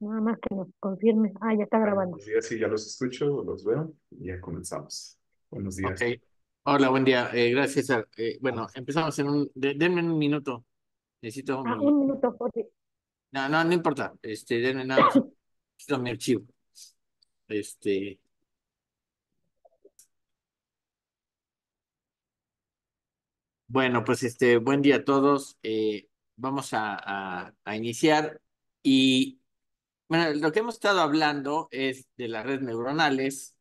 Nada más que nos confirme. Ah, ya está grabando. Buenos sí, ya los escucho, los veo. Ya comenzamos. Buenos días. Hola, buen día. Eh, gracias. Eh, bueno, empezamos en un... denme un minuto. Necesito... Ah, un minuto, No, no, no importa. Este, denme nada. Necesito mi archivo. Este... Bueno, pues este, buen día a todos. Eh, vamos a, a, a iniciar y bueno, lo que hemos estado hablando es de las redes neuronales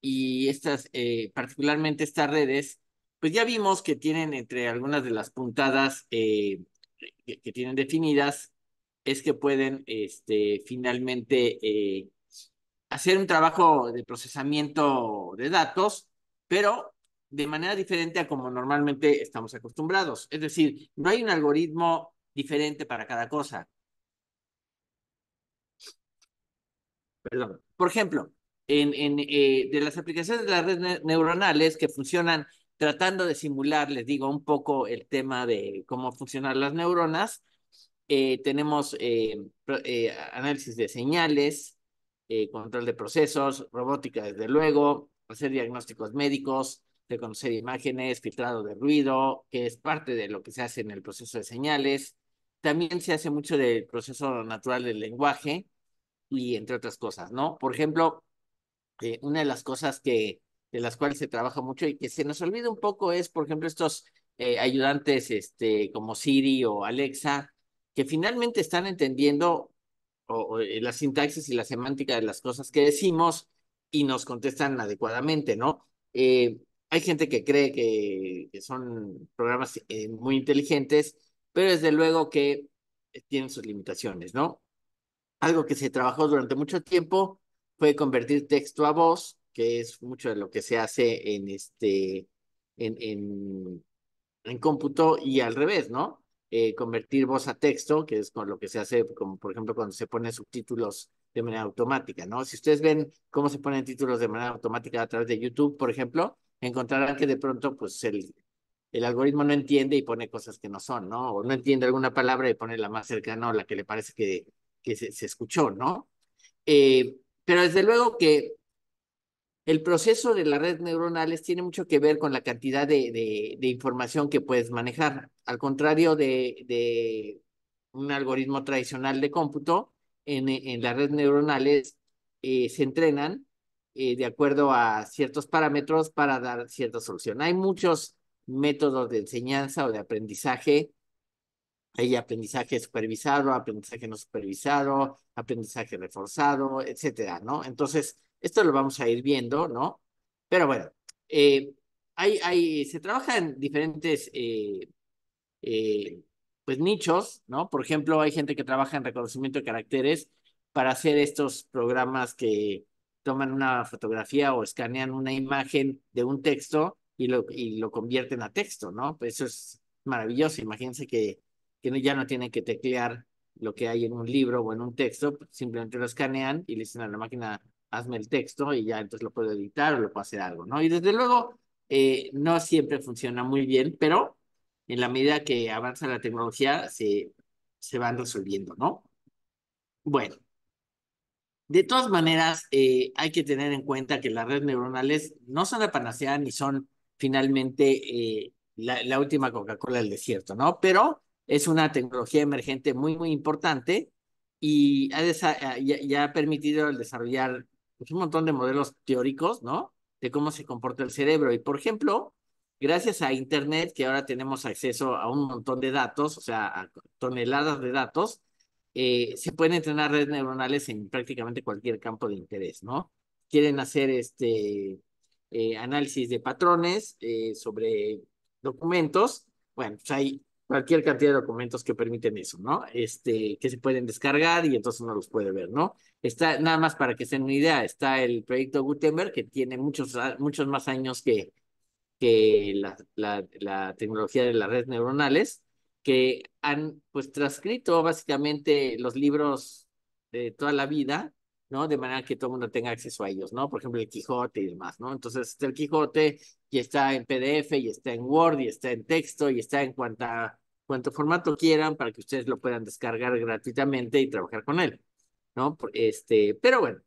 y estas, eh, particularmente estas redes, pues ya vimos que tienen entre algunas de las puntadas eh, que, tienen definidas, es que pueden este, finalmente eh, hacer un trabajo de procesamiento de datos, pero de manera diferente a como normalmente estamos acostumbrados. Es decir, no hay un algoritmo diferente para cada cosa. Perdón. Por ejemplo, en, eh, de las aplicaciones de las redes neuronales que funcionan tratando de simular, les digo, un poco el tema de cómo funcionan las neuronas, eh, tenemos eh, análisis de señales, control de procesos, robótica, desde luego, hacer diagnósticos médicos, reconocer imágenes, filtrado de ruido, que es parte de lo que se hace en el proceso de señales. También se hace mucho del proceso natural del lenguaje, y entre otras cosas, ¿no? Por ejemplo, eh, una de las cosas que, de las cuales se trabaja mucho y que se nos olvida un poco es, por ejemplo, estos eh, ayudantes este, como Siri o Alexa, que finalmente están entendiendo o, eh, la sintaxis y la semántica de las cosas que decimos y nos contestan adecuadamente, ¿no? hay gente que cree que, son programas muy inteligentes, pero desde luego que tienen sus limitaciones, ¿no? Algo que se trabajó durante mucho tiempo fue convertir texto a voz, que es mucho de lo que se hace en este, en, en, cómputo y al revés, ¿no? Eh, convertir voz a texto, que es lo que se hace, como por ejemplo cuando se ponen subtítulos de manera automática, ¿no? Si ustedes ven cómo se ponen títulos de manera automática a través de YouTube, por ejemplo, encontrarán que de pronto, pues, el, el algoritmo no entiende y pone cosas que no son, ¿no? O no entiende alguna palabra y pone la más cercana o la que le parece que, que se, escuchó, ¿no? Eh, pero desde luego que el proceso de las redes neuronales tiene mucho que ver con la cantidad de, información que puedes manejar. Al contrario de, un algoritmo tradicional de cómputo, en, en las redes neuronales eh, se entrenan eh, de acuerdo a ciertos parámetros para dar cierta solución. Hay muchos métodos de enseñanza o de aprendizaje hay aprendizaje supervisado, aprendizaje no supervisado, aprendizaje reforzado, etcétera, ¿no? Entonces, esto lo vamos a ir viendo, ¿no? Pero bueno, eh, hay, hay, se trabaja en diferentes eh, eh, pues nichos, ¿no? Por ejemplo, hay gente que trabaja en reconocimiento de caracteres para hacer estos programas que toman una fotografía o escanean una imagen de un texto y lo, y lo convierten a texto, ¿no? Pues eso es maravilloso. Imagínense que que ya no tienen que teclear lo que hay en un libro o en un texto, pues, simplemente lo escanean y le dicen a la máquina, hazme el texto y ya entonces lo puedo editar o lo puedo hacer algo, ¿no? Y desde luego, eh, no siempre funciona muy bien, pero en la medida que avanza la tecnología, se, se van resolviendo, ¿no? Bueno, de todas maneras, eh, hay que tener en cuenta que las redes neuronales no son la panacea ni son finalmente eh, la, la última Coca-Cola del desierto, ¿no? Pero es una tecnología emergente muy, muy importante y ha ya, ah, ha permitido el desarrollar pues, un montón de modelos teóricos, ¿no? De cómo se comporta el cerebro. Y, por ejemplo, gracias a Internet, que ahora tenemos acceso a un montón de datos, o sea, a toneladas de datos, eh, se pueden entrenar redes neuronales en prácticamente cualquier campo de interés, ¿no? Quieren hacer este eh, análisis de patrones eh, sobre documentos. Bueno, pues hay cualquier cantidad de documentos que permiten eso, ¿no? Este, que se pueden descargar y entonces uno los puede ver, ¿no? Está, nada más para que se den una idea, está el proyecto Gutenberg, que tiene muchos, ah, muchos más años que, que la, la, la tecnología de las redes neuronales, que han, pues, transcrito básicamente los libros de toda la vida ¿no? De manera que todo el mundo tenga acceso a ellos, ¿no? Por ejemplo, el Quijote y demás, ¿no? Entonces, el Quijote y está en PDF, y está en Word, y está en texto, y está en cuanta, cuanto formato quieran para que ustedes lo puedan descargar gratuitamente y trabajar con él, ¿no? Este, pero bueno,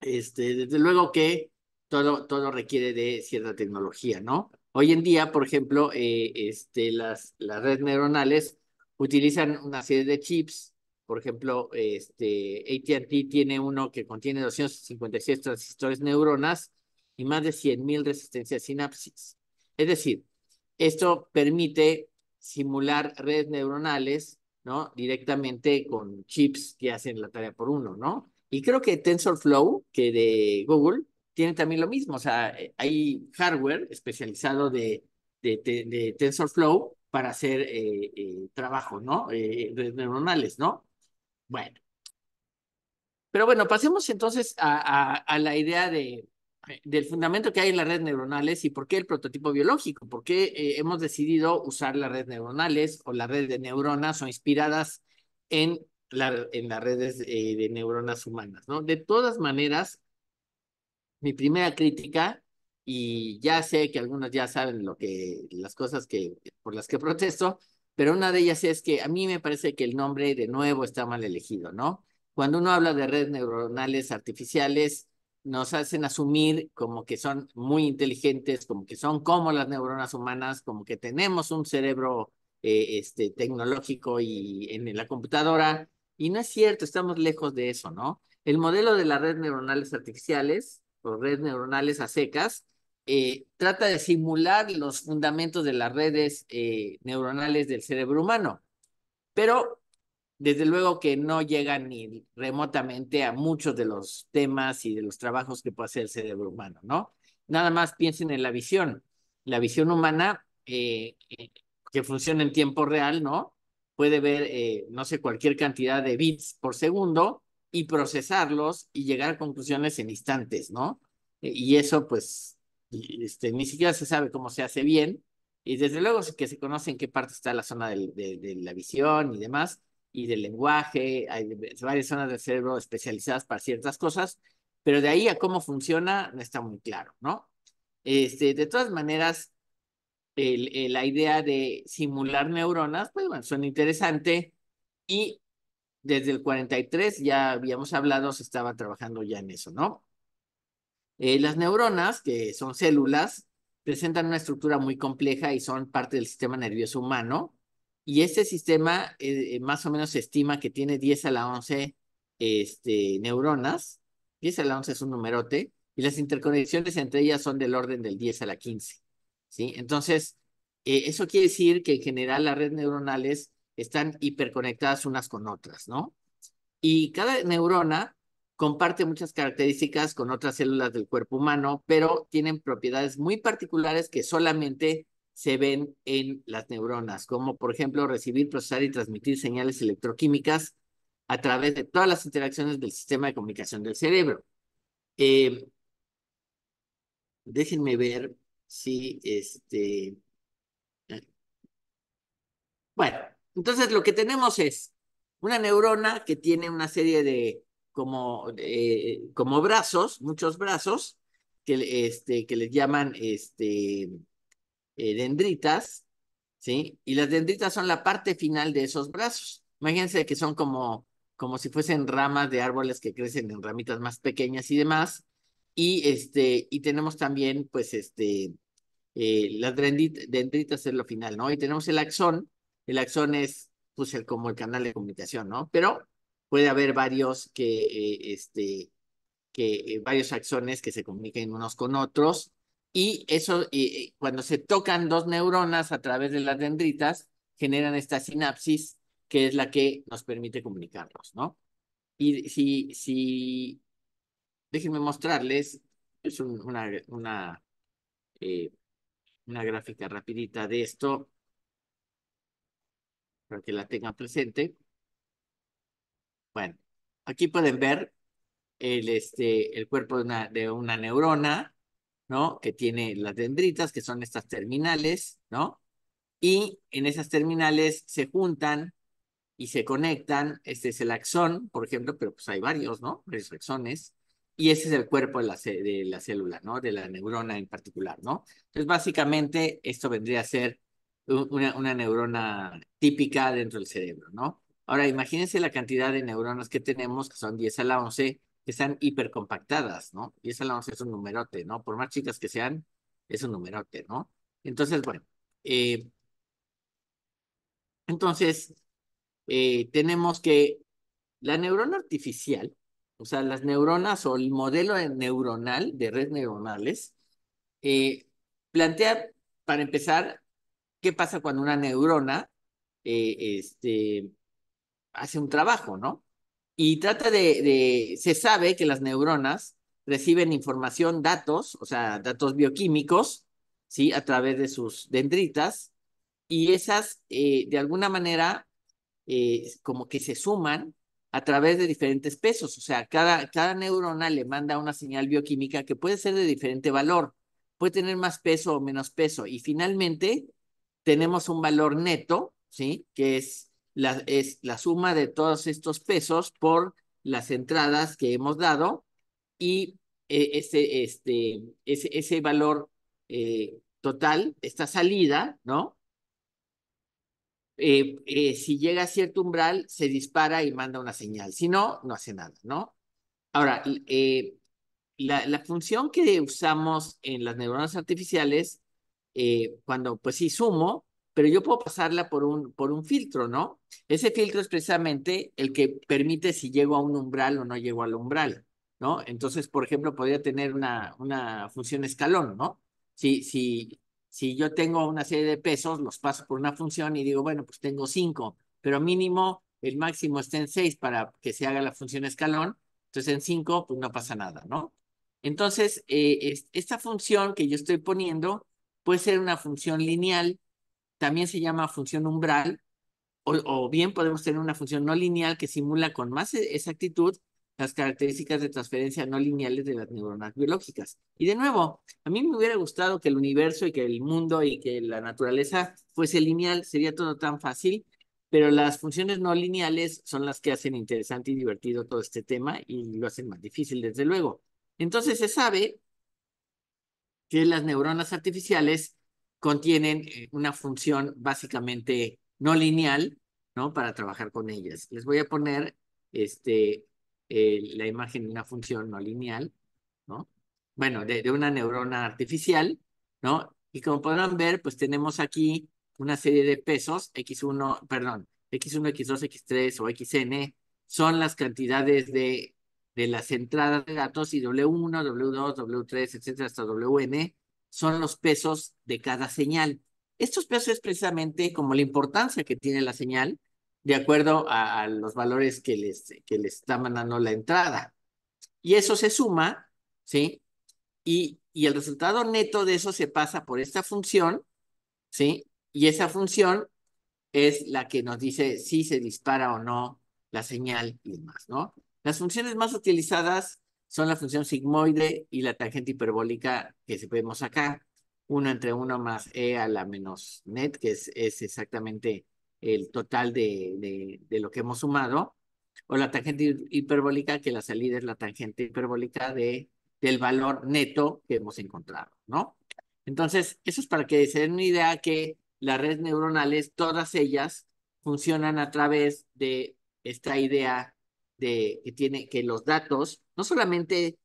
este, desde luego que todo, todo requiere de cierta tecnología, ¿no? Hoy en día, por ejemplo, eh, este, las, las redes neuronales utilizan una serie de chips por ejemplo, este, ATT tiene uno que contiene 256 transistores neuronas y más de 100.000 resistencias sinapsis. Es decir, esto permite simular redes neuronales ¿no? directamente con chips que hacen la tarea por uno, ¿no? Y creo que TensorFlow, que de Google, tiene también lo mismo. O sea, eh, hay hardware especializado de, de, de, TensorFlow para hacer eh, eh, trabajo, ¿no? redes neuronales, ¿no? Bueno. Pero bueno, pasemos entonces a, a, la idea de, eh, del fundamento que hay en las redes neuronales y por qué el prototipo biológico, por qué eh, hemos decidido usar las redes neuronales o las redes de neuronas o inspiradas en, en las redes eh, de neuronas humanas, ¿no? De todas maneras, mi primera crítica, y ya sé que algunos ya saben lo que, las cosas que, por las que protesto, pero una de ellas es que a mí me parece que el nombre de nuevo está mal elegido, ¿no? Cuando uno habla de redes neuronales artificiales, nos hacen asumir como que son muy inteligentes, como que son como las neuronas humanas, como que tenemos un cerebro eh, este, tecnológico y en la computadora. Y no es cierto, estamos lejos de eso, ¿no? El modelo de las redes neuronales artificiales o redes neuronales a secas eh, trata de simular los fundamentos de las redes eh, neuronales del cerebro humano, pero desde luego que no llega ni remotamente a muchos de los temas y de los trabajos que puede hacer el cerebro humano, ¿no? Nada más piensen en la visión. La visión humana eh, que funciona en tiempo real, ¿no? Puede ver, no sé, cualquier cantidad de bits por segundo y procesarlos y llegar a conclusiones en instantes, ¿no? Y eso, pues, este, ni siquiera se sabe cómo se hace bien, y desde luego que se conoce en qué parte está la zona de, la visión y demás, y del lenguaje, hay varias zonas del cerebro especializadas para ciertas cosas, pero de ahí a cómo funciona no está muy claro, ¿no? Este, de todas maneras, la idea de simular neuronas, pues bueno, son interesante y desde el 43 ya habíamos hablado, se estaba trabajando ya en eso, ¿no? Eh, las neuronas, que son células, presentan una estructura muy compleja y son parte del sistema nervioso humano. Y este sistema eh, más o menos se estima que tiene 10 a la 11 este, neuronas. 10 a la 11 es un numerote. Y las interconexiones entre ellas son del orden del 10 a la 15. ¿sí? Entonces, eh, eso quiere decir que en general las redes neuronales están hiperconectadas unas con otras, ¿no? Y cada neurona comparte muchas características con otras células del cuerpo humano, pero tienen propiedades muy particulares que solamente se ven en las neuronas, como por ejemplo recibir, procesar y transmitir señales electroquímicas a través de todas las interacciones del sistema de comunicación del cerebro. Eh, déjenme ver si este... Eh, bueno, entonces lo que tenemos es una neurona que tiene una serie de como, eh, como brazos, muchos brazos, que, este, que les llaman este, eh, dendritas, ¿sí? Y las dendritas son la parte final de esos brazos. Imagínense que son como, como si fuesen ramas de árboles que crecen en ramitas más pequeñas y demás. Y, este, y tenemos también, pues, este, eh, las dendritas es lo final, ¿no? Y tenemos el axón. El axón es, pues, el, como el canal de comunicación, ¿no? Pero puede haber varios que, eh, este, que eh, varios axones que se comuniquen unos con otros y eso, eh, cuando se tocan dos neuronas a través de las dendritas, generan esta sinapsis que es la que nos permite comunicarnos, ¿no? Y si, si, déjenme mostrarles, es una, una, una gráfica rapidita de esto, para que la tengan presente. Bueno, aquí pueden ver el, este, el cuerpo de una, de una neurona, ¿no? Que tiene las dendritas, que son estas terminales, ¿no? Y en esas terminales se juntan y se conectan. Este es el axón, por ejemplo, pero pues hay varios, ¿no? Varios axones. Y ese es el cuerpo de la, de la célula, ¿no? De la neurona en particular, ¿no? Entonces, básicamente, esto vendría a ser una, una neurona típica dentro del cerebro, ¿no? Ahora, imagínense la cantidad de neuronas que tenemos, que son 10 a la 11, que están hipercompactadas, ¿no? 10 a la 11 es un numerote, ¿no? Por más chicas que sean, es un numerote, ¿no? Entonces, bueno, eh, entonces, eh, tenemos que la neurona artificial, o sea, las neuronas o el modelo neuronal de redes neuronales, eh, plantea, para empezar, qué pasa cuando una neurona este, hace un trabajo, ¿no? Y trata de, se sabe que las neuronas reciben información, datos, o sea, datos bioquímicos, ¿sí? A través de sus dendritas, y esas, eh, de alguna manera, eh, como que se suman a través de diferentes pesos, o sea, cada, cada neurona le manda una señal bioquímica que puede ser de diferente valor, puede tener más peso o menos peso, y finalmente tenemos un valor neto, ¿sí? Que es es la suma de todos estos pesos por las entradas que hemos dado y eh, ese, este, ese, valor eh, total, esta salida, ¿no? Eh, si llega a cierto umbral, se dispara y manda una señal. Si no, no hace nada, ¿no? Ahora, la, la, función que usamos en las neuronas artificiales, cuando, pues sí, sumo, pero yo puedo pasarla por un, por un filtro, ¿no? Ese filtro es precisamente el que permite si llego a un umbral o no llego al umbral, ¿no? Entonces, por ejemplo, podría tener una, una función escalón, ¿no? Si, si, si yo tengo una serie de pesos, los paso por una función y digo, bueno, pues tengo cinco, pero mínimo el máximo está en seis para que se haga la función escalón, entonces en cinco, pues no pasa nada, ¿no? Entonces, eh, esta función que yo estoy poniendo puede ser una función lineal también se llama función umbral, o, bien podemos tener una función no lineal que simula con más e, exactitud las características de transferencia no lineales de las neuronas biológicas. Y de nuevo, a mí me hubiera gustado que el universo y que el mundo y que la naturaleza fuese lineal, sería todo tan fácil, pero las funciones no lineales son las que hacen interesante y divertido todo este tema y lo hacen más difícil, desde luego. Entonces se sabe que las neuronas artificiales contienen eh, una función básicamente no lineal, ¿no? Para trabajar con ellas. Les voy a poner este, eh, la imagen de una función no lineal, ¿no? Bueno, de, una neurona artificial, ¿no? Y como podrán ver, pues tenemos aquí una serie de pesos, X1, perdón, X1, X2, X3 o XN, son las cantidades de, de las entradas de datos y W1, W2, W3, etcétera, hasta WN, son los pesos de cada señal. Estos pesos es precisamente como la importancia que tiene la señal de acuerdo a, los valores que les, que les está mandando la entrada. Y eso se suma, ¿sí? Y, y el resultado neto de eso se pasa por esta función, ¿sí? Y esa función es la que nos dice si se dispara o no la señal y demás, ¿no? Las funciones más utilizadas son la función sigmoide y la tangente hiperbólica que vemos acá. 1 entre 1 más e a la menos net, que es, es exactamente el total de, lo que hemos sumado, o la tangente hiperbólica, que la salida es la tangente hiperbólica de, del valor neto que hemos encontrado, ¿no? Entonces, eso es para que se den una idea que las redes neuronales, todas ellas, funcionan a través de esta idea de, que tiene, que los datos no solamente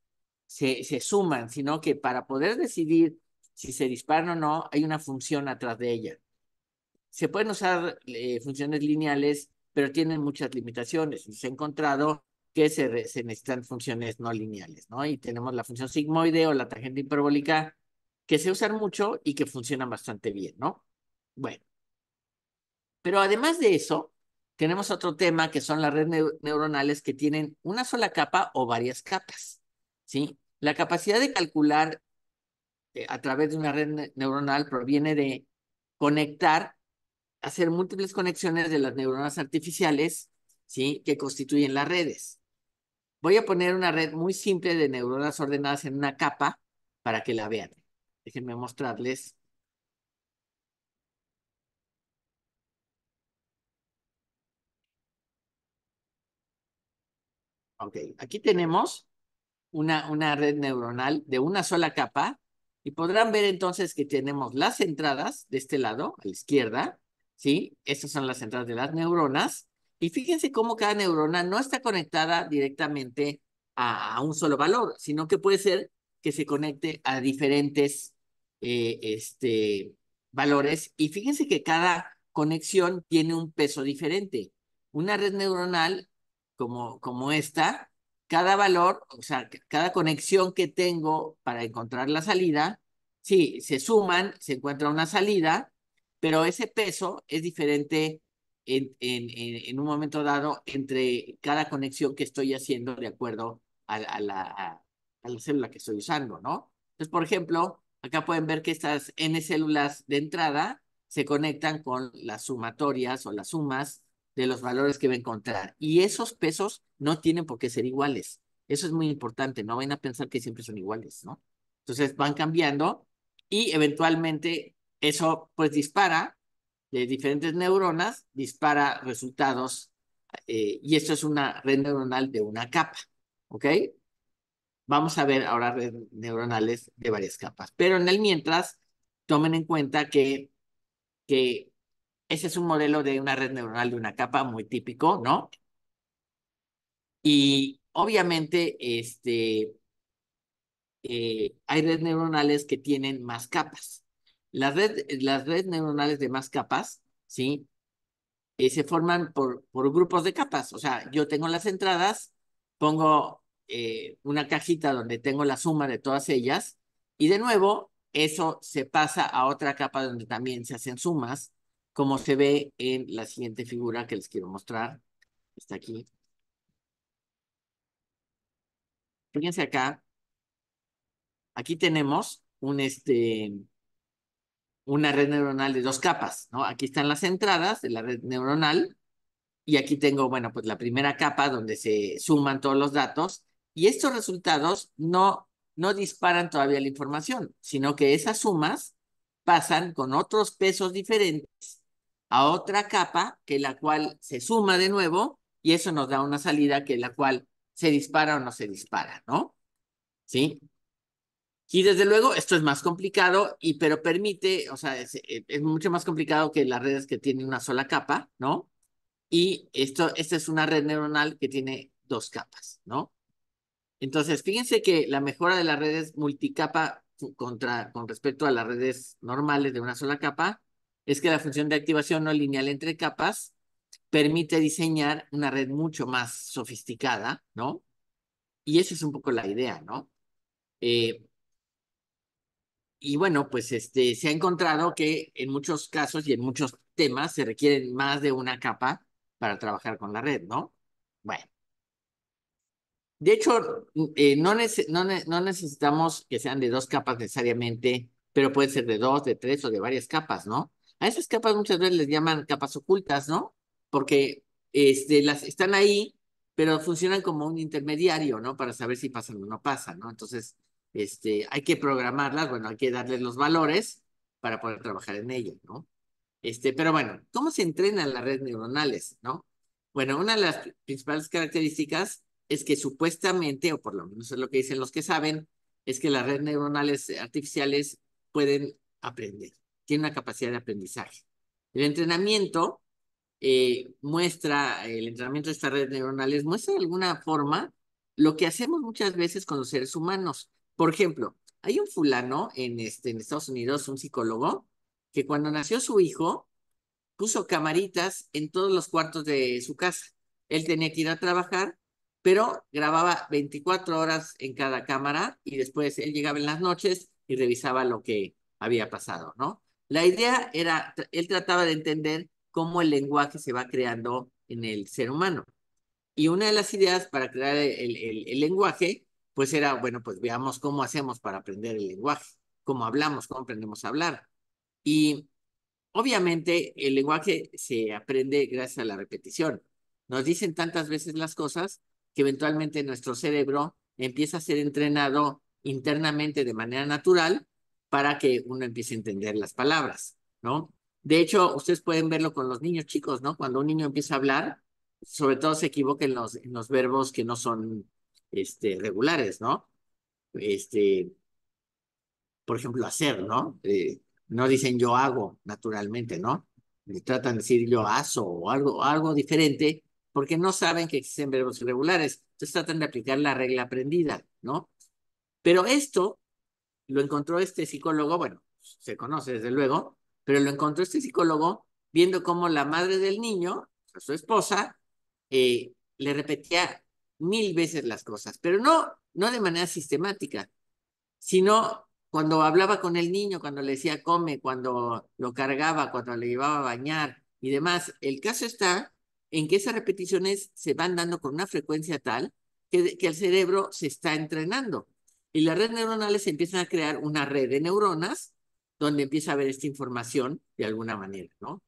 se, suman, sino que para poder decidir si se disparan o no, hay una función atrás de ella. Se pueden usar eh, funciones lineales, pero tienen muchas limitaciones. se ha encontrado que se, se, necesitan funciones no lineales, ¿no? Y tenemos la función sigmoide o la tangente hiperbólica que se usan mucho y que funcionan bastante bien, ¿no? Bueno. Pero además de eso, tenemos otro tema que son las redes neuronales que tienen una sola capa o varias capas, ¿sí? La capacidad de calcular eh, a través de una red neuronal proviene de conectar, hacer múltiples conexiones de las neuronas artificiales, ¿sí? Que constituyen las redes. Voy a poner una red muy simple de neuronas ordenadas en una capa para que la vean. Déjenme mostrarles Ok, aquí tenemos una, una red neuronal de una sola capa y podrán ver entonces que tenemos las entradas de este lado, a la izquierda, ¿sí? Estas son las entradas de las neuronas. Y fíjense cómo cada neurona no está conectada directamente a, un solo valor, sino que puede ser que se conecte a diferentes eh, este, valores. Y fíjense que cada conexión tiene un peso diferente. Una red neuronal como, esta, cada valor, o sea, cada conexión que tengo para encontrar la salida, sí, se suman, se encuentra una salida, pero ese peso es diferente en, un momento dado entre cada conexión que estoy haciendo de acuerdo a, la, a la célula que estoy usando, ¿no? Entonces, por ejemplo, acá pueden ver que estas N células de entrada se conectan con las sumatorias o las sumas de los valores que va a encontrar. Y esos pesos no tienen por qué ser iguales. Eso es muy importante. No vayan a pensar que siempre son iguales, ¿no? Entonces van cambiando y eventualmente eso pues dispara de diferentes neuronas, dispara resultados eh, y esto es una red neuronal de una capa, ¿ok? Vamos a ver ahora redes neuronales de varias capas, pero en el mientras tomen en cuenta que, que ese es un modelo de una red neuronal de una capa muy típico, ¿no? Y obviamente, este, eh, hay redes neuronales que tienen más capas. Las, las redes neuronales de más capas, ¿sí? Eh, se forman por, por grupos de capas. O sea, yo tengo las entradas, pongo eh, una cajita donde tengo la suma de todas ellas y de nuevo eso se pasa a otra capa donde también se hacen sumas como se ve en la siguiente figura que les quiero mostrar. Está aquí. Fíjense acá. Aquí tenemos un este, una red neuronal de dos capas, ¿no? Aquí están las entradas de la red neuronal y aquí tengo, bueno, pues la primera capa donde se suman todos los datos y estos resultados no, no disparan todavía la información, sino que esas sumas pasan con otros pesos diferentes a otra capa, que la cual se suma de nuevo, y eso nos da una salida que la cual se dispara o no se dispara, ¿no? ¿Sí? Y desde luego esto es más complicado, y, pero permite, o sea, es, eh, mucho más complicado que las redes que tienen una sola capa, ¿no? Y esto, esta es una red neuronal que tiene dos capas, ¿no? Entonces, fíjense que la mejora de las redes multicapa contra, con respecto a las redes normales de una sola capa es que la función de activación no lineal entre capas permite diseñar una red mucho más sofisticada, ¿no? Y esa es un poco la idea, ¿no? Eh, y bueno, pues este, se ha encontrado que en muchos casos y en muchos temas se requieren más de una capa para trabajar con la red, ¿no? Bueno. De hecho, eh, no, no, necesitamos que sean de dos capas necesariamente, pero puede ser de dos, de tres o de varias capas, ¿no? A esas capas muchas veces les llaman capas ocultas, ¿no? Porque este, las, están ahí, pero funcionan como un intermediario, ¿no? Para saber si pasa o no pasa, ¿no? Entonces, este, hay que programarlas, bueno, hay que darles los valores para poder trabajar en ellas, ¿no? Este, pero bueno, ¿cómo se entrenan las redes neuronales, no? Bueno, una de las principales características es que supuestamente, o por lo menos es lo que dicen los que saben, es que las redes neuronales artificiales pueden aprender, tiene una capacidad de aprendizaje. El entrenamiento eh, muestra, el entrenamiento de estas redes neuronales muestra de alguna forma lo que hacemos muchas veces con los seres humanos. Por ejemplo, hay un fulano en, este, en Estados Unidos, un psicólogo, que cuando nació su hijo puso camaritas en todos los cuartos de su casa. Él tenía que ir a trabajar, pero grababa 24 horas en cada cámara y después él llegaba en las noches y revisaba lo que había pasado, ¿no? La idea era, él trataba de entender cómo el lenguaje se va creando en el ser humano. Y una de las ideas para crear el, lenguaje, pues era, bueno, pues veamos cómo hacemos para aprender el lenguaje, cómo hablamos, cómo aprendemos a hablar. Y obviamente el lenguaje se aprende gracias a la repetición. Nos dicen tantas veces las cosas que eventualmente nuestro cerebro empieza a ser entrenado internamente de manera natural para que uno empiece a entender las palabras, ¿no? De hecho, ustedes pueden verlo con los niños chicos, ¿no? Cuando un niño empieza a hablar, sobre todo se equivoquen en los, verbos que no son este, regulares, ¿no? Este, por ejemplo, hacer, ¿no? Eh, no dicen yo hago naturalmente, ¿no? tratan de decir yo aso o algo, algo diferente porque no saben que existen verbos irregulares. Entonces tratan de aplicar la regla aprendida, ¿no? Pero esto lo encontró este psicólogo, bueno, se conoce desde luego, pero lo encontró este psicólogo viendo cómo la madre del niño, su esposa, eh, le repetía mil veces las cosas, pero no, no de manera sistemática, sino cuando hablaba con el niño, cuando le decía come, cuando lo cargaba, cuando le llevaba a bañar y demás. El caso está en que esas repeticiones se van dando con una frecuencia tal que, que el cerebro se está entrenando. Y las redes neuronales empiezan a crear una red de neuronas donde empieza a haber esta información de alguna manera, ¿no?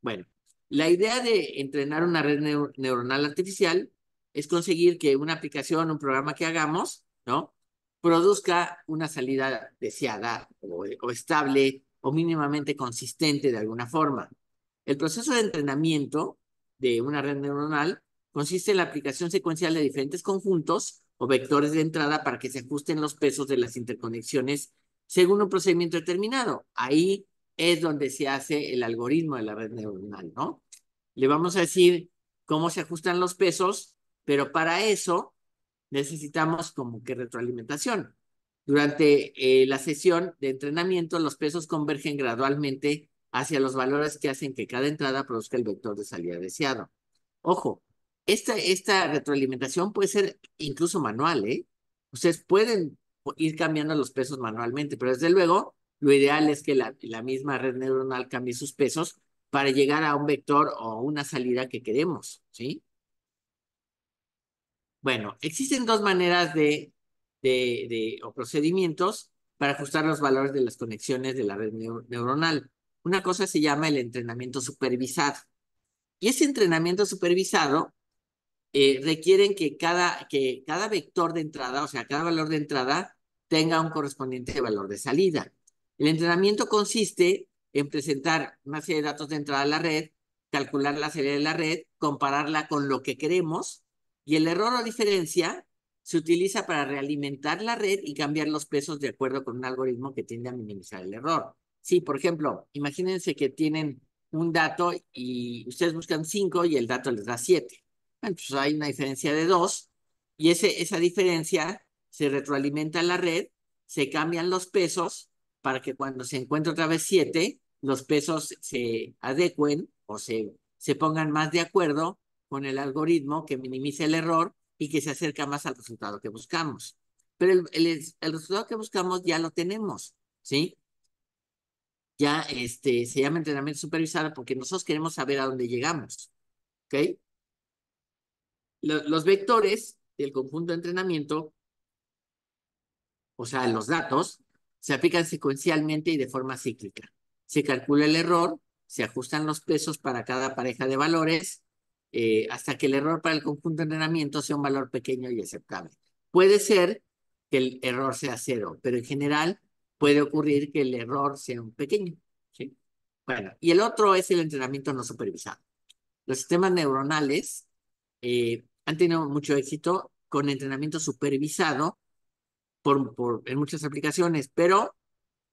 Bueno, la idea de entrenar una red neuronal artificial es conseguir que una aplicación, un programa que hagamos, ¿no? Produzca una salida deseada o estable o mínimamente consistente de alguna forma. El proceso de entrenamiento de una red neuronal consiste en la aplicación secuencial de diferentes conjuntos o vectores de entrada para que se ajusten los pesos de las interconexiones según un procedimiento determinado. Ahí es donde se hace el algoritmo de la red neuronal, ¿no? Le vamos a decir cómo se ajustan los pesos, pero para eso necesitamos como que retroalimentación. Durante eh, la sesión de entrenamiento, los pesos convergen gradualmente hacia los valores que hacen que cada entrada produzca el vector de salida deseado. Ojo, esta, esta retroalimentación puede ser incluso manual, ¿eh? Ustedes pueden ir cambiando los pesos manualmente, pero desde luego lo ideal es que la, la misma red neuronal cambie sus pesos para llegar a un vector o una salida que queremos, ¿sí? Bueno, existen dos maneras de, de, de, o procedimientos para ajustar los valores de las conexiones de la red neuronal. Una cosa se llama el entrenamiento supervisado. Y ese entrenamiento supervisado eh, requieren que cada, que cada vector de entrada, o sea, cada valor de entrada, tenga un correspondiente valor de salida. El entrenamiento consiste en presentar una serie de datos de entrada a la red, calcular la serie de la red, compararla con lo que queremos, y el error o diferencia se utiliza para realimentar la red y cambiar los pesos de acuerdo con un algoritmo que tiende a minimizar el error. Sí, por ejemplo, imagínense que tienen un dato y ustedes buscan cinco y el dato les da 7. Entonces hay una diferencia de dos y ese, esa diferencia se retroalimenta en la red, se cambian los pesos para que cuando se encuentre otra vez siete, los pesos se adecuen o se, pongan más de acuerdo con el algoritmo que minimice el error y que se acerca más al resultado que buscamos. Pero el, resultado que buscamos ya lo tenemos, ¿sí? Ya este, se llama entrenamiento supervisado porque nosotros queremos saber a dónde llegamos, ¿ok? los vectores del conjunto de entrenamiento, o sea, los datos, se aplican secuencialmente y de forma cíclica. Se calcula el error, se ajustan los pesos para cada pareja de valores, eh, hasta que el error para el conjunto de entrenamiento sea un valor pequeño y aceptable. Puede ser que el error sea cero, pero en general puede ocurrir que el error sea un pequeño. Bueno, y el otro es el entrenamiento no supervisado. Los sistemas neuronales eh, han tenido mucho éxito con entrenamiento supervisado por, por, en muchas aplicaciones, pero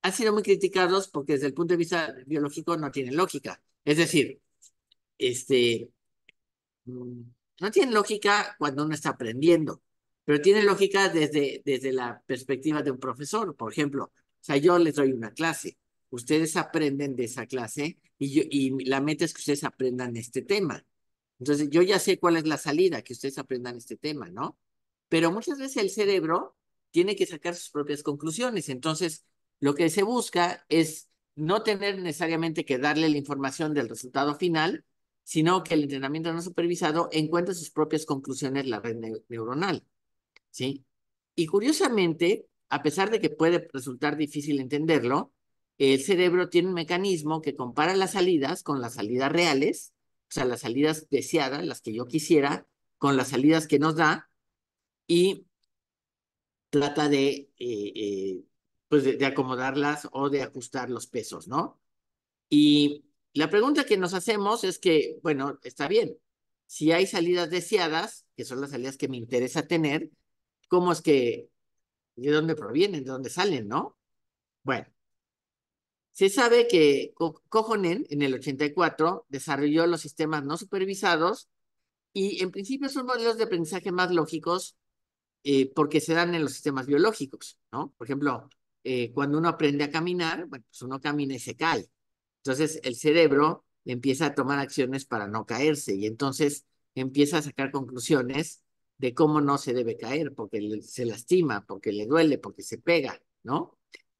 han sido muy criticados porque desde el punto de vista biológico no tienen lógica. Es decir, este, mm, no tiene lógica cuando uno está aprendiendo, pero tiene lógica desde, desde la perspectiva de un profesor. Por ejemplo, o sea, yo les doy una clase, ustedes aprenden de esa clase y, yo, y la meta es que ustedes aprendan este tema. Entonces, yo ya sé cuál es la salida, que ustedes aprendan este tema, ¿no? Pero muchas veces el cerebro tiene que sacar sus propias conclusiones. Entonces, lo que se busca es no tener necesariamente que darle la información del resultado final, sino que el entrenamiento no supervisado encuentre sus propias conclusiones la red neuronal, ¿sí? Y curiosamente, a pesar de que puede resultar difícil entenderlo, el cerebro tiene un mecanismo que compara las salidas con las salidas reales o sea, las salidas deseadas, las que yo quisiera, con las salidas que nos da y trata de, eh, eh, pues de, acomodarlas o de ajustar los pesos, ¿no? Y la pregunta que nos hacemos es que, bueno, está bien, si hay salidas deseadas, que son las salidas que me interesa tener, ¿cómo es que, de dónde provienen, de dónde salen, ¿no? Bueno, se sabe que Cojonen en el 84 desarrolló los sistemas no supervisados y en principio son modelos de aprendizaje más lógicos eh, porque se dan en los sistemas biológicos, ¿no? Por ejemplo, eh, cuando uno aprende a caminar, bueno, pues uno camina y se cae. Entonces el cerebro empieza a tomar acciones para no caerse y entonces empieza a sacar conclusiones de cómo no se debe caer, porque se lastima, porque le duele, porque se pega, ¿no?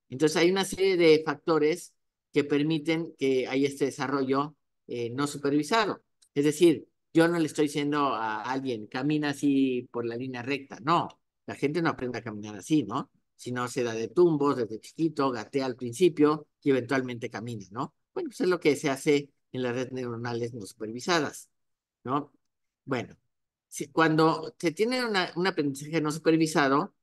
Entonces hay una serie de factores que permiten que haya este desarrollo eh, no supervisado. Es decir, yo no le estoy diciendo a alguien, camina así por la línea recta. No, la gente no aprende a caminar así, ¿no? Sino se da de tumbos desde chiquito, gatea al principio y eventualmente camina, ¿no? Bueno, eso pues, es lo que se hace en las redes neuronales no supervisadas, ¿no? Bueno, si, cuando se tiene un aprendizaje no supervisado,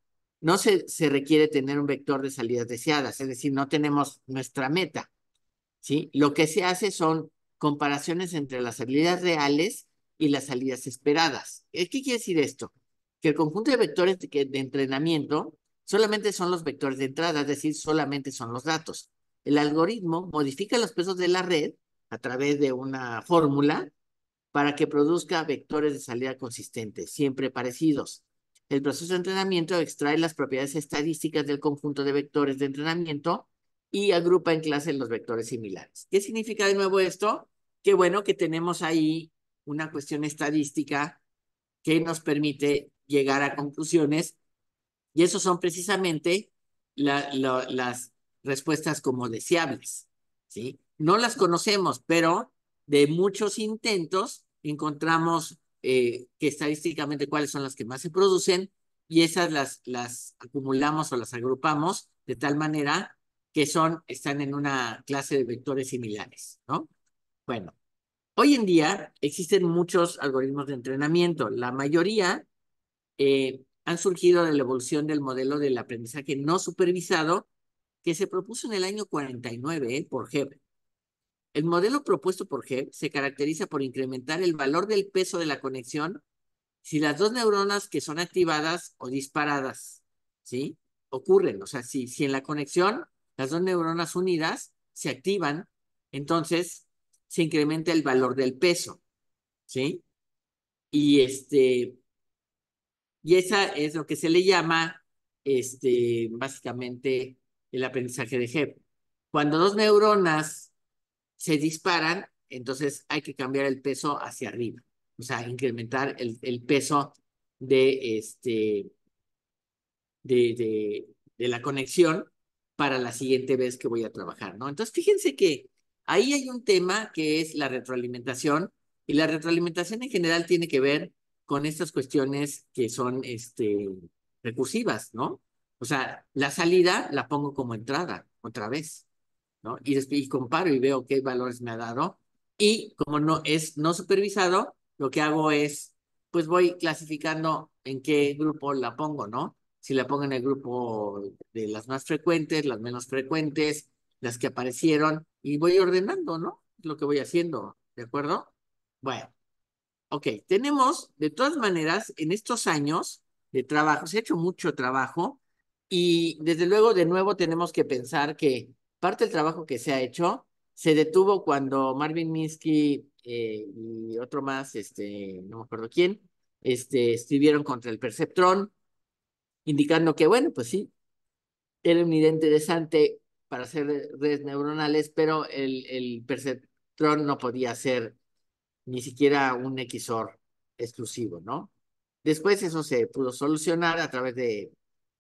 no se, requiere tener un vector de salidas deseadas, es decir, no tenemos nuestra meta. ¿sí? Lo que se hace son comparaciones entre las salidas reales y las salidas esperadas. Eh, ¿Qué quiere decir esto? Que el conjunto de vectores de, de entrenamiento solamente son los vectores de entrada, es decir, solamente son los datos. El algoritmo modifica los pesos de la red a través de una fórmula para que produzca vectores de salida consistentes, siempre parecidos. El proceso de entrenamiento extrae las propiedades estadísticas del conjunto de vectores de entrenamiento y agrupa en clase los vectores similares. ¿Qué significa de nuevo esto? Que bueno que tenemos ahí una cuestión estadística que nos permite llegar a conclusiones y esos son precisamente las respuestas como deseables, ¿sí? No las conocemos, pero de muchos intentos encontramos eh, que estadísticamente cuáles son las que más se producen y esas las, las acumulamos o las agrupamos de tal manera que son, están en una clase de vectores similares, ¿no? Bueno, hoy en día existen muchos algoritmos de entrenamiento. La mayoría eh, han surgido de la evolución del modelo del aprendizaje no supervisado que se propuso en el año 49 ¿eh? por Hebert. El modelo propuesto por Hebb se caracteriza por incrementar el valor del peso de la conexión si las dos neuronas que son activadas o disparadas, ¿sí? Ocurren, o sea, si, si en la conexión las dos neuronas unidas se activan, entonces se incrementa el valor del peso, ¿sí? Y este, y esa es lo que se le llama, este, básicamente, el aprendizaje de Hebb. Cuando dos neuronas se disparan, entonces hay que cambiar el peso hacia arriba, o sea, incrementar el, peso de, este, de, de, de la conexión para la siguiente vez que voy a trabajar, ¿no? Entonces, fíjense que ahí hay un tema que es la retroalimentación y la retroalimentación en general tiene que ver con estas cuestiones que son este, recursivas, ¿no? O sea, la salida la pongo como entrada otra vez. Y, comparo y veo qué valores me ha dado. Y como no es no supervisado, lo que hago es, pues voy clasificando en qué grupo la pongo, ¿no? Si la pongo en el grupo de las más frecuentes, las menos frecuentes, las que aparecieron, y voy ordenando, ¿no? Lo que voy haciendo, ¿de acuerdo? Bueno, ok, tenemos, de todas maneras, en estos años de trabajo, se ha hecho mucho trabajo, y desde luego, de nuevo, tenemos que pensar que parte del trabajo que se ha hecho se detuvo cuando Marvin Minsky eh, y otro más, este, no me acuerdo quién, este, escribieron contra el perceptrón, indicando que, bueno, pues sí, era un idea interesante para hacer redes neuronales, pero el, el perceptrón no podía ser ni siquiera un XOR exclusivo, ¿no? Después eso se pudo solucionar a través de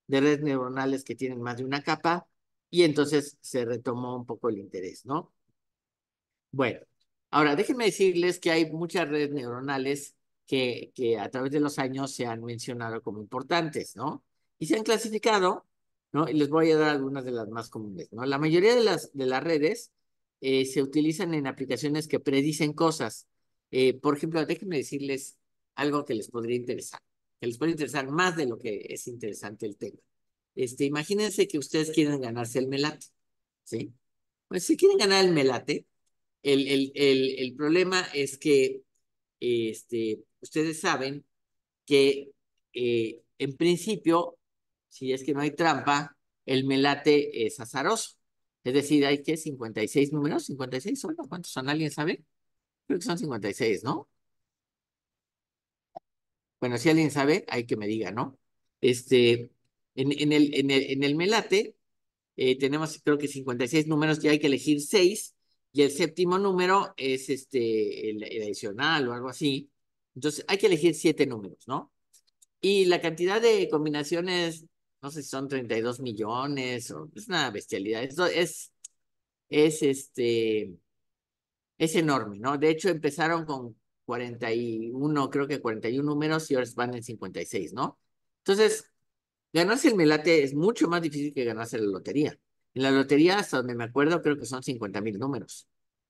redes neuronales que tienen más de una capa, y entonces se retomó un poco el interés, ¿no? Bueno, ahora déjenme decirles que hay muchas redes neuronales que, que a través de los años se han mencionado como importantes, ¿no? Y se han clasificado, ¿no? Y les voy a dar algunas de las más comunes, ¿no? La mayoría de las, de las redes eh, se utilizan en aplicaciones que predicen cosas. Eh, por ejemplo, déjenme decirles algo que les podría interesar, que les puede interesar más de lo que es interesante el tema. Este, imagínense que ustedes quieren ganarse el melate, ¿sí? Pues si quieren ganar el melate, el, el, el, el problema es que este, ustedes saben que eh, en principio, si es que no hay trampa, el melate es azaroso. Es decir, hay que 56 números, 56 son, ¿cuántos son? ¿Alguien sabe? Creo que son 56, ¿no? Bueno, si alguien sabe, hay que me diga, ¿no? Este, en, en, el, en, el, en el melate eh, tenemos creo que 56 números, ya hay que elegir 6 y el séptimo número es este, el, adicional o algo así. Entonces hay que elegir 7 números, ¿no? Y la cantidad de combinaciones, no sé si son 32 millones o es una bestialidad. Esto es, es este, es enorme, ¿no? De hecho empezaron con 41, creo que 41 números y ahora van en 56, ¿no? Entonces, Ganarse el melate es mucho más difícil que ganarse la lotería. En la lotería, hasta donde me acuerdo, creo que son 50 mil números,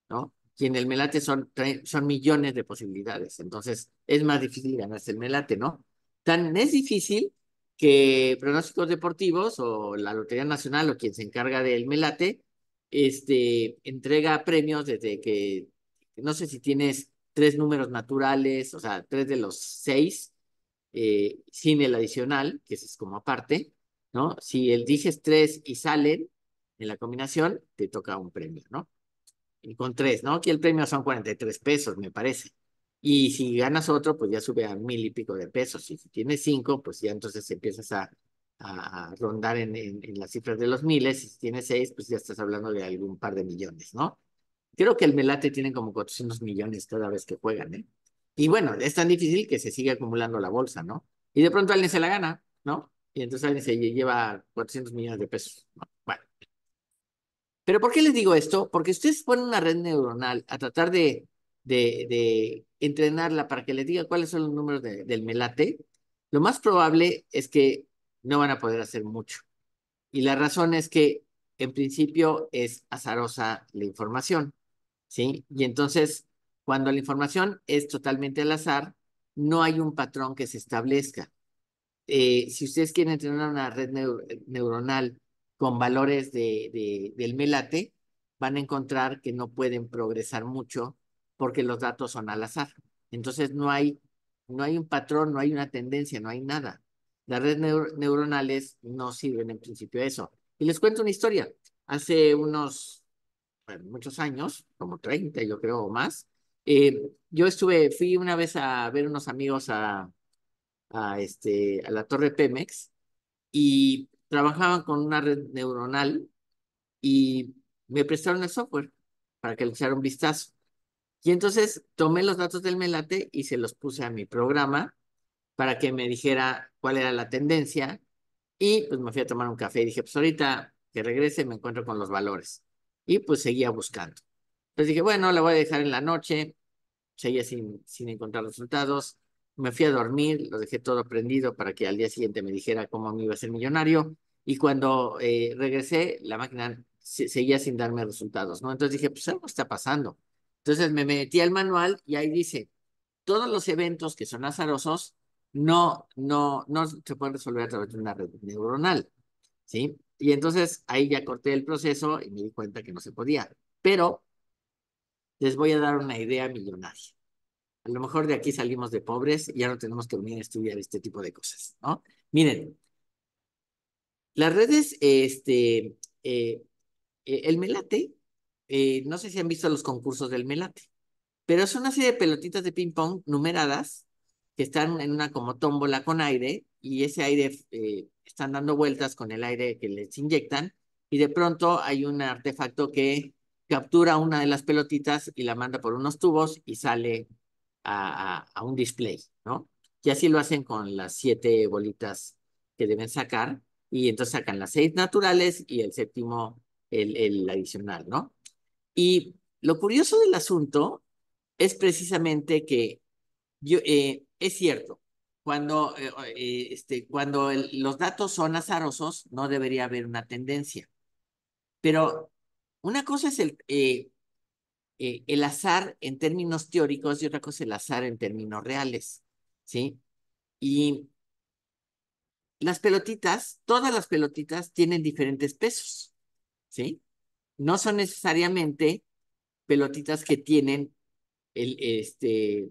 ¿no? Y en el melate son, son millones de posibilidades. Entonces, es más difícil ganarse el melate, ¿no? Tan es difícil que pronósticos deportivos o la Lotería Nacional o quien se encarga del melate, este, entrega premios desde que, no sé si tienes tres números naturales, o sea, tres de los seis, sin eh, el adicional, que es como aparte, ¿no? Si el dices tres y salen en la combinación, te toca un premio, ¿no? Y con tres, ¿no? Aquí el premio son 43 pesos, me parece. Y si ganas otro, pues ya sube a mil y pico de pesos. Y si tienes cinco, pues ya entonces empiezas a, rondar en, las cifras de los miles. si tienes seis, pues ya estás hablando de algún par de millones, ¿no? Creo que el Melate tiene como 400 millones cada vez que juegan, ¿eh? Y bueno, es tan difícil que se sigue acumulando la bolsa, ¿no? Y de pronto alguien se la gana, ¿no? Y entonces alguien se lleva 400 millones de pesos. Bueno. Pero ¿por qué les digo esto? Porque ustedes ponen una red neuronal a tratar de, de, de entrenarla para que les diga cuáles son los números del melate, lo más probable es que no van a poder hacer mucho. Y la razón es que en principio es azarosa la información, ¿sí? Y entonces cuando la información es totalmente al azar, no hay un patrón que se establezca. Eh, si ustedes quieren tener una red neuronal con valores de, del melate, van a encontrar que no pueden progresar mucho porque los datos son al azar. Entonces no hay, no hay un patrón, no hay una tendencia, no hay nada. Las redes neuronales no sirven en principio a eso. Y les cuento una historia. Hace unos, bueno, muchos años, como 30 yo creo o más, eh, yo estuve, fui una vez a ver unos amigos a, este, a la torre Pemex y trabajaban con una red neuronal y me prestaron el software para que le echara un vistazo. Y entonces tomé los datos del Melate y se los puse a mi programa para que me dijera cuál era la tendencia y pues me fui a tomar un café y dije, pues ahorita que regrese me encuentro con los valores. Y pues seguía buscando. Entonces dije, bueno, la voy a dejar en la noche. Seguía sin, sin encontrar resultados. Me fui a dormir, lo dejé todo prendido para que al día siguiente me dijera cómo me iba a ser millonario. Y cuando eh, regresé, la máquina seguía sin darme resultados, ¿no? Entonces dije, pues algo está pasando. Entonces me metí al manual y ahí dice, todos los eventos que son azarosos no, no, no se pueden resolver a través de una red neuronal, ¿sí? Y entonces ahí ya corté el proceso y me di cuenta que no se podía. Pero les voy a dar una idea millonaria. A lo mejor de aquí salimos de pobres y ya no tenemos que venir a estudiar este tipo de cosas, ¿no? Miren, las redes, este, eh, eh, el Melate, eh, no sé si han visto los concursos del Melate, pero es una serie de pelotitas de ping-pong numeradas que están en una como tómbola con aire y ese aire están dando vueltas con el aire que les inyectan y de pronto hay un artefacto que captura una de las pelotitas y la manda por unos tubos y sale a, a, un display, ¿no? Y así lo hacen con las siete bolitas que deben sacar y entonces sacan las seis naturales y el séptimo, el, el adicional, ¿no? Y lo curioso del asunto es precisamente que yo, eh, es cierto, cuando, eh, eh, este, cuando los datos son azarosos, no debería haber una tendencia. Pero una cosa es el, eh, eh, el azar en términos teóricos y otra cosa el azar en términos reales, ¿sí? Y las pelotitas, todas las pelotitas tienen diferentes pesos, ¿sí? No son necesariamente pelotitas que tienen el, este, eh,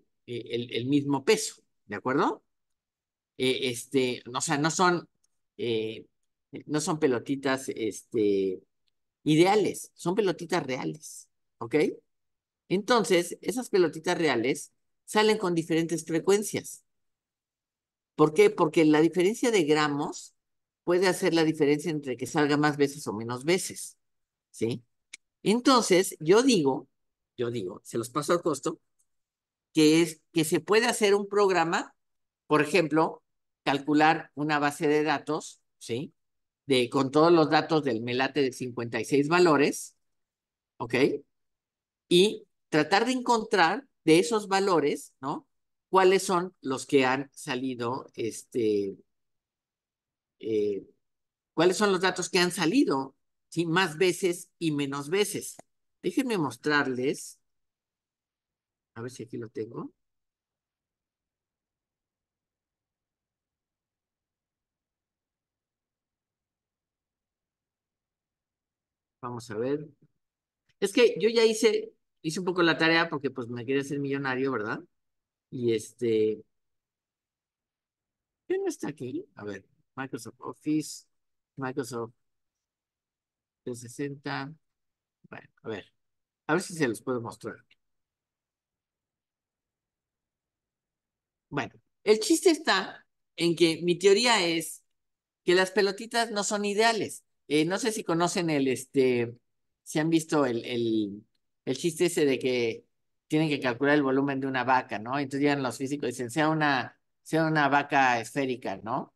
el, mismo peso, ¿de acuerdo? este, o sea, no son, no son pelotitas, este, ideales, son pelotitas reales, ¿ok? Entonces, esas pelotitas reales salen con diferentes frecuencias. ¿Por qué? Porque la diferencia de gramos puede hacer la diferencia entre que salga más veces o menos veces, ¿sí? Entonces, yo digo, yo digo, se los paso al costo, que es que se puede hacer un programa, por ejemplo, calcular una base de datos, ¿sí? con todos los datos del melate de 56 valores, ¿ok? Y tratar de encontrar de esos valores, ¿no? ¿Cuáles son los que han salido, este, eh, cuáles son los datos que han salido, ¿sí? Más veces y menos veces. Déjenme mostrarles, a ver si aquí lo tengo. Vamos a ver. Es que yo ya hice, hice un poco la tarea porque pues me quería ser millonario, ¿verdad? Y este... ¿qué no está aquí? A ver, Microsoft Office, Microsoft 360. Bueno, a ver. A ver si se los puedo mostrar. Bueno, el chiste está en que mi teoría es que las pelotitas no son ideales. Eh, no sé si conocen el, este, si han visto el, el, el chiste ese de que tienen que calcular el volumen de una vaca, ¿no? Entonces llegan los físicos y dicen, sea una, sea una vaca esférica, ¿no?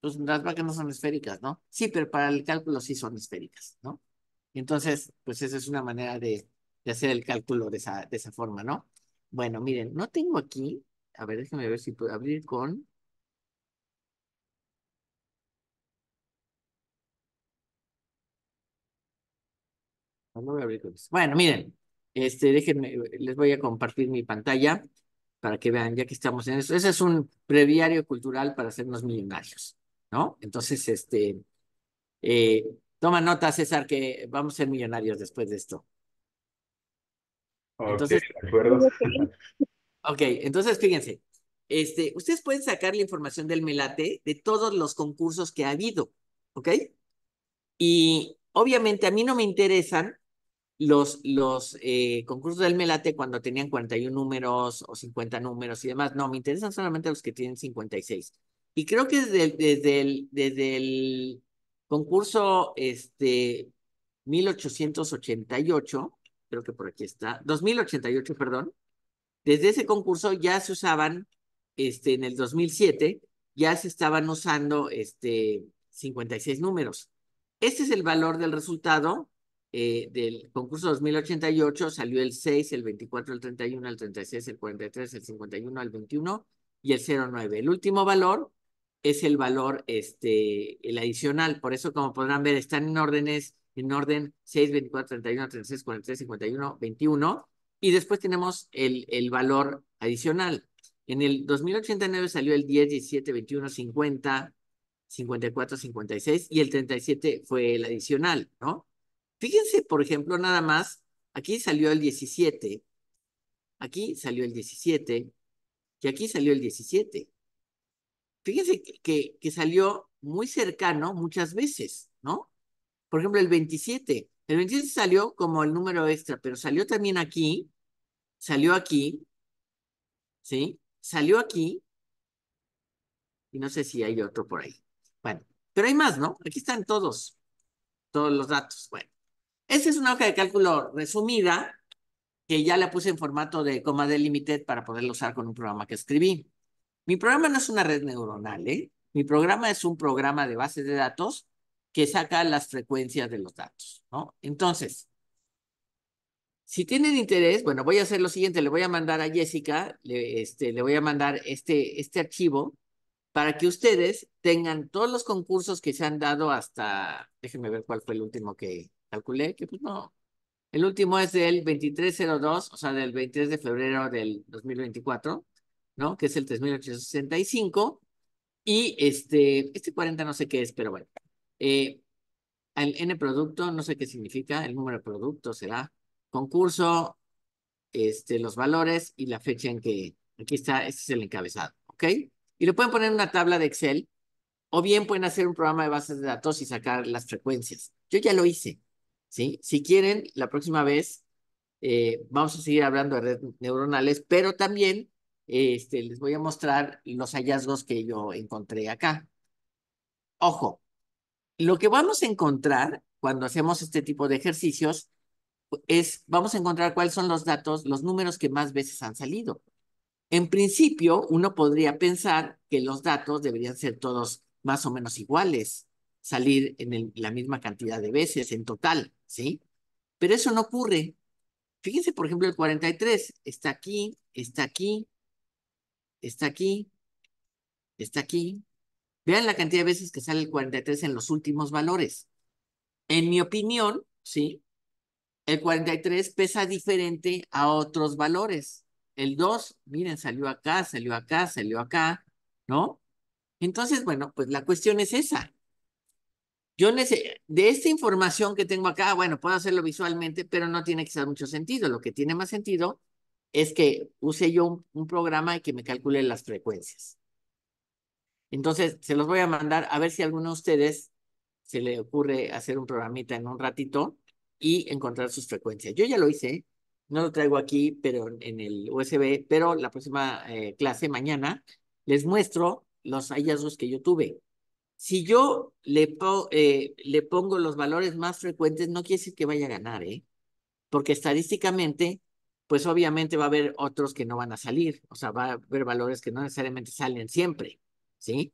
Pues las vacas no son esféricas, ¿no? Sí, pero para el cálculo sí son esféricas, ¿no? Entonces, pues esa es una manera de, de hacer el cálculo de esa, de esa forma, ¿no? Bueno, miren, no tengo aquí, a ver, déjenme ver si puedo abrir con Bueno, miren, este, déjenme, les voy a compartir mi pantalla para que vean, ya que estamos en eso. Ese es un previario cultural para hacernos millonarios, ¿no? Entonces, este, eh, toma nota, César, que vamos a ser millonarios después de esto. de acuerdo. Ok, entonces fíjense, este, ustedes pueden sacar la información del Melate de todos los concursos que ha habido, ¿ok? Y obviamente a mí no me interesan los, los eh, concursos del Melate cuando tenían 41 números o 50 números y demás. No, me interesan solamente los que tienen 56. Y creo que desde, desde, el, desde el concurso este, 1888, creo que por aquí está, 2088, perdón, desde ese concurso ya se usaban, este, en el 2007, ya se estaban usando este, 56 números. Este es el valor del resultado eh, del concurso 2088 salió el 6, el 24, el 31, el 36, el 43, el 51, el 21 y el 09. El último valor es el valor, este, el adicional. Por eso, como podrán ver, están en órdenes, en orden 6, 24, 31, 36, 43, 51, 21. Y después tenemos el, el valor adicional. En el 2089 salió el 10, 17, 21, 50, 54, 56 y el 37 fue el adicional, ¿no? Fíjense, por ejemplo, nada más, aquí salió el 17, aquí salió el 17 y aquí salió el 17. Fíjense que, que, salió muy cercano muchas veces, ¿no? Por ejemplo, el 27. El 27 salió como el número extra, pero salió también aquí, salió aquí, ¿sí? Salió aquí, y no sé si hay otro por ahí. Bueno, pero hay más, ¿no? Aquí están todos, todos los datos. Bueno, esta es una hoja de cálculo resumida que ya la puse en formato de coma delimited para poderlo usar con un programa que escribí. Mi programa no es una red neuronal, ¿eh? Mi programa es un programa de bases de datos que saca las frecuencias de los datos, ¿no? Entonces, si tienen interés, bueno, voy a hacer lo siguiente, le voy a mandar a Jessica, le, este, le voy a mandar este, este archivo para que ustedes tengan todos los concursos que se han dado hasta, déjenme ver cuál fue el último que, calculé que pues no. El último es del 2302, o sea, del 23 de febrero del 2024, ¿no? Que es el 3865. Y este, este 40 no sé qué es, pero bueno. el eh, N producto, no sé qué significa, el número de producto será concurso, este, los valores y la fecha en que, aquí está, este es el encabezado, ¿ok? Y lo pueden poner en una tabla de Excel o bien pueden hacer un programa de bases de datos y sacar las frecuencias. Yo ya lo hice, si quieren, la próxima vez eh, vamos a seguir hablando de redes neuronales, pero también este, les voy a mostrar los hallazgos que yo encontré acá. Ojo, lo que vamos a encontrar cuando hacemos este tipo de ejercicios es, vamos a encontrar cuáles son los datos, los números que más veces han salido. En principio, uno podría pensar que los datos deberían ser todos más o menos iguales, salir en la misma cantidad de veces en total, ¿sí? Pero eso no ocurre. Fíjense, por ejemplo, el 43 está aquí, está aquí, está aquí, está aquí. Vean la cantidad de veces que sale el 43 en los últimos valores. En mi opinión, ¿sí? El 43 pesa diferente a otros valores. El 2, miren, salió acá, salió acá, salió acá, ¿no? Entonces, bueno, pues la cuestión es esa. Yo de esta información que tengo acá, bueno, puedo hacerlo visualmente, pero no tiene que ser mucho sentido. Lo que tiene más sentido es que use yo un, programa y que me calcule las frecuencias. Entonces, se los voy a mandar a ver si alguno de ustedes se le ocurre hacer un programita en un ratito y encontrar sus frecuencias. Yo ya lo hice, no lo traigo aquí, pero en el USB, pero la próxima eh, clase mañana les muestro los hallazgos que yo tuve si yo le, eh, le pongo los valores más frecuentes, no quiere decir que vaya a ganar, ¿eh? Porque estadísticamente, pues obviamente va a haber otros que no van a salir, o sea, va a haber valores que no necesariamente salen siempre, ¿sí?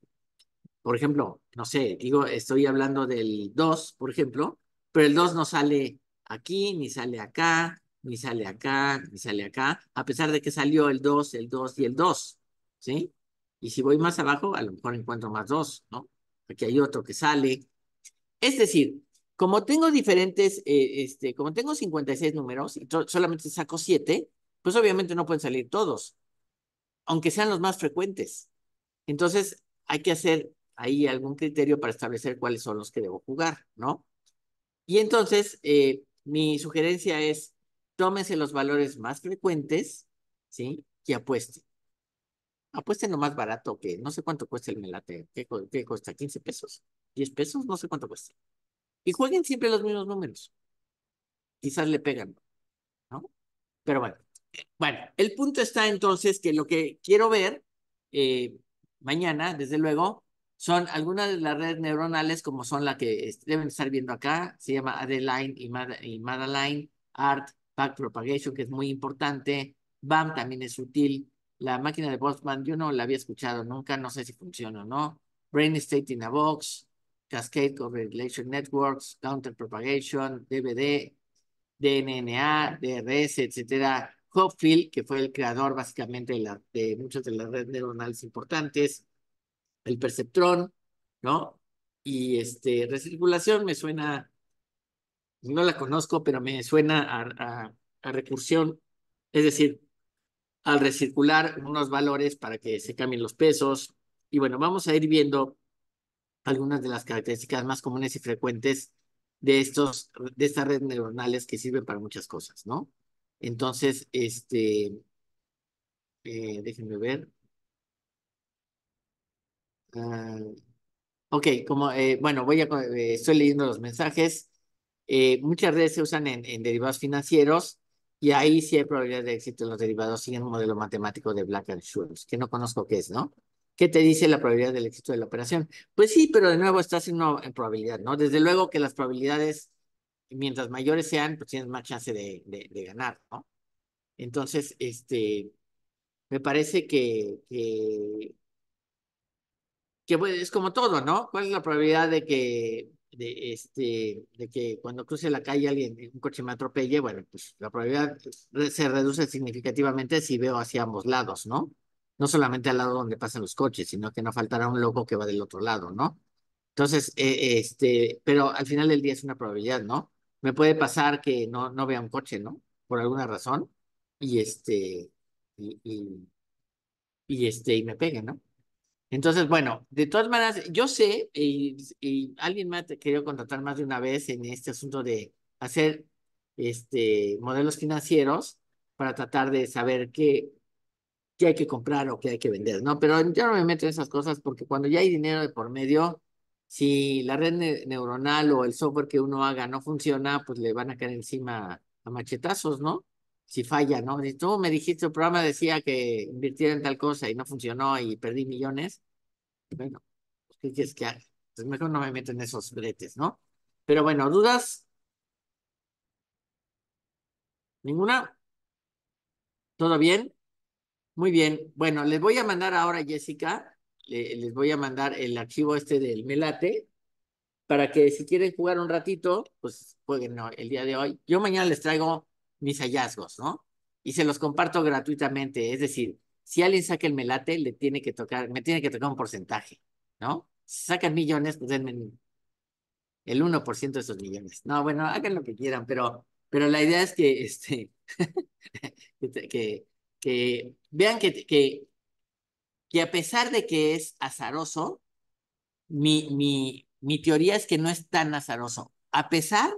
Por ejemplo, no sé, digo, estoy hablando del 2, por ejemplo, pero el 2 no sale aquí, ni sale acá, ni sale acá, ni sale acá, a pesar de que salió el 2, el 2 y el 2, ¿sí? Y si voy más abajo, a lo mejor encuentro más 2, ¿no? aquí hay otro que sale. Es decir, como tengo diferentes, eh, este, como tengo 56 números y solamente saco 7, pues obviamente no pueden salir todos, aunque sean los más frecuentes. Entonces, hay que hacer ahí algún criterio para establecer cuáles son los que debo jugar, ¿no? Y entonces, eh, mi sugerencia es, tómese los valores más frecuentes, ¿sí? Y apueste apuesten lo más barato que no sé cuánto cuesta el melate. ¿Qué, cuesta? ¿15 pesos? ¿10 pesos? No sé cuánto cuesta. Y jueguen siempre los mismos números. Quizás le pegan, ¿no? Pero bueno. Bueno, el punto está entonces que lo que quiero ver eh, mañana, desde luego, son algunas de las redes neuronales como son las que deben estar viendo acá, se llama Adeline y, y Madeline, ART, Backpropagation, que es muy importante, BAM también es útil, la máquina de Boltzmann, yo no la había escuchado nunca, no sé si funciona o no. Brain State in a Box, Cascade of Regulation Networks, Counter Propagation, DVD, DNNA, DRS, etcétera. Hopfield, que fue el creador básicamente de, de muchas de las redes neuronales importantes, el perceptrón, ¿no? Y este, recirculación me suena, no la conozco, pero me suena a recursión, es decir, al recircular unos valores para que se cambien los pesos. Y bueno, vamos a ir viendo algunas de las características más comunes y frecuentes de, estos, de estas redes neuronales que sirven para muchas cosas, ¿no? Entonces, este, eh, déjenme ver. Ah, ok, como, eh, bueno, voy a, eh, estoy leyendo los mensajes. muchas redes se usan en, en derivados financieros y ahí sí hay probabilidad de éxito en los derivados siguen un modelo matemático de Black and Scholes, que no conozco qué es, ¿no? ¿Qué te dice la probabilidad del éxito de la operación? Pues sí, pero de nuevo estás en, probabilidad, ¿no? Desde luego que las probabilidades, mientras mayores sean, pues tienes más chance de, ganar, ¿no? Entonces, este, me parece que, que, que es como todo, ¿no? ¿Cuál es la probabilidad de que de, este, de que cuando cruce la calle alguien, eh, un coche me atropelle, bueno, pues la probabilidad se reduce significativamente si veo hacia ambos lados, ¿no? No solamente al lado donde pasan los coches, sino que no faltará un loco que va del otro lado, ¿no? Entonces, eh, este, pero al final del día es una probabilidad, ¿no? Me puede pasar que no, no vea un coche, ¿no? Por alguna razón, y este, y, y, y este, y me pegue, ¿no? Entonces, bueno, de todas maneras, yo sé, y, alguien me ha querido contratar más de una vez en este asunto de hacer este, modelos financieros para tratar de saber qué, qué hay que comprar o qué hay que vender, ¿no? Pero yo no me meto en esas cosas porque cuando ya hay dinero de por medio, si la red neuronal o el software que uno haga no funciona, pues le van a caer encima a machetazos, ¿no? si falla, ¿no? tú me dijiste, el programa decía que invirtiera en tal cosa y no funcionó y perdí millones, bueno, ¿qué quieres que haga? Pues mejor no me meten esos bretes, ¿no? Pero bueno, ¿dudas? ¿Ninguna? ¿Todo bien? Muy bien. Bueno, les voy a mandar ahora, Jessica, les voy a mandar el archivo este del Melate para que si quieren jugar un ratito, pues jueguen el día de hoy. Yo mañana les traigo mis hallazgos, ¿no? Y se los comparto gratuitamente, es decir, si alguien saca el melate, le tiene que tocar, me tiene que tocar un porcentaje, ¿no? Si sacan millones, pues denme el 1% de esos millones. No, bueno, hagan lo que quieran, pero, pero la idea es que, este, que, que, vean que, que, que a pesar de que es azaroso, mi, mi, mi teoría es que no es tan azaroso, a pesar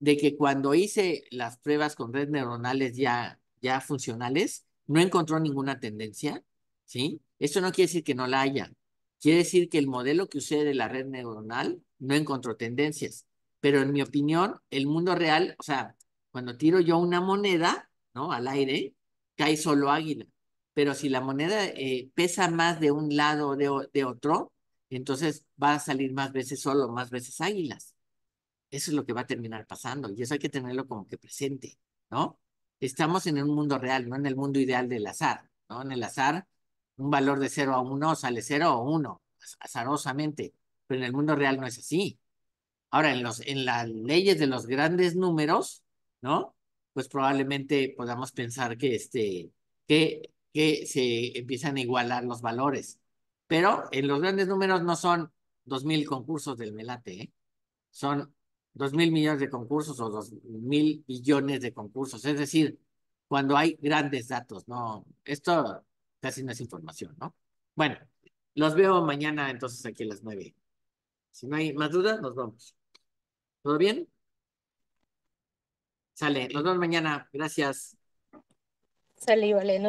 de que cuando hice las pruebas con redes neuronales ya, ya funcionales, no encontró ninguna tendencia, ¿sí? Esto no quiere decir que no la haya. Quiere decir que el modelo que usé de la red neuronal no encontró tendencias. Pero en mi opinión, el mundo real, o sea, cuando tiro yo una moneda, ¿no? Al aire, cae solo águila. Pero si la moneda eh, pesa más de un lado o de otro, entonces va a salir más veces solo, más veces águilas. Eso es lo que va a terminar pasando y eso hay que tenerlo como que presente, ¿no? Estamos en un mundo real, no en el mundo ideal del azar, ¿no? En el azar, un valor de 0 a 1 sale 0 o 1, azarosamente, pero en el mundo real no es así. Ahora, en, los, en las leyes de los grandes números, ¿no? Pues probablemente podamos pensar que, este, que, que se empiezan a igualar los valores, pero en los grandes números no son 2.000 concursos del Melate, ¿eh? son dos mil millones de concursos o dos mil billones de concursos. Es decir, cuando hay grandes datos, ¿no? Esto casi no es información, ¿no? Bueno, los veo mañana entonces aquí a las nueve. Si no hay más dudas, nos vamos. ¿Todo bien? Sale, Nos vemos mañana. Gracias. Sale, vale.